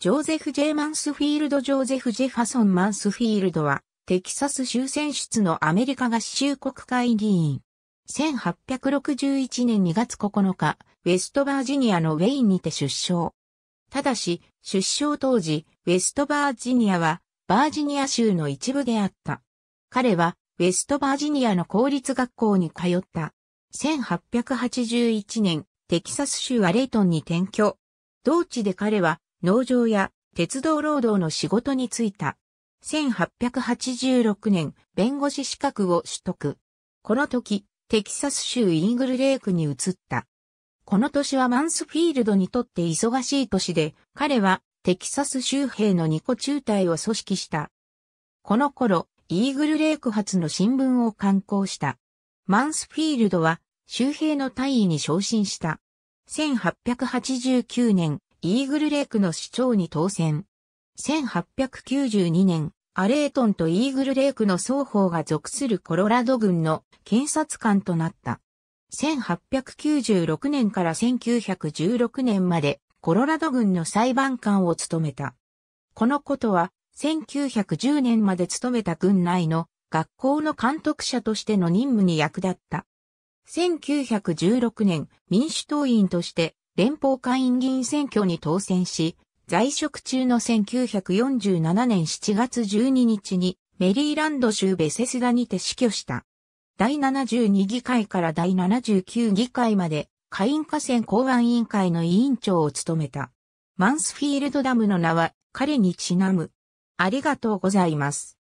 ジョーゼフ・ジェイ・マンスフィールド・ジョーゼフ・ジェファソン・マンスフィールドは、テキサス州選出のアメリカ合衆国会議員。1861年2月9日、ウェストバージニアのウェインにて出生。ただし、出生当時、ウェストバージニアは、バージニア州の一部であった。彼は、ウェストバージニアの公立学校に通った。1881年、テキサス州アレイトンに転居。同地で彼は、農場や鉄道労働の仕事に就いた。1886年、弁護士資格を取得。この時、テキサス州イングルレイクに移った。この年はマンスフィールドにとって忙しい年で、彼はテキサス州兵の二個中隊を組織した。この頃、イーグルレイク発の新聞を刊行した。マンスフィールドは、州兵の大尉に昇進した。1889年、イーグルレイクの市長に当選。1892年、アレートンとイーグルレイクの双方が属するコロラド軍の検察官となった。1896年から1916年までコロラド軍の裁判官を務めた。このことは1910年まで勤めた軍内の学校の監督者としての任務に役立った。1916年民主党員として連邦会員議員選挙に当選し、在職中の1947年7月12日にメリーランド州ベセスダにて死去した。第72議会から第79議会まで、会員河川公安委員会の委員長を務めた。マンスフィールドダムの名は彼にちなむ。ありがとうございます。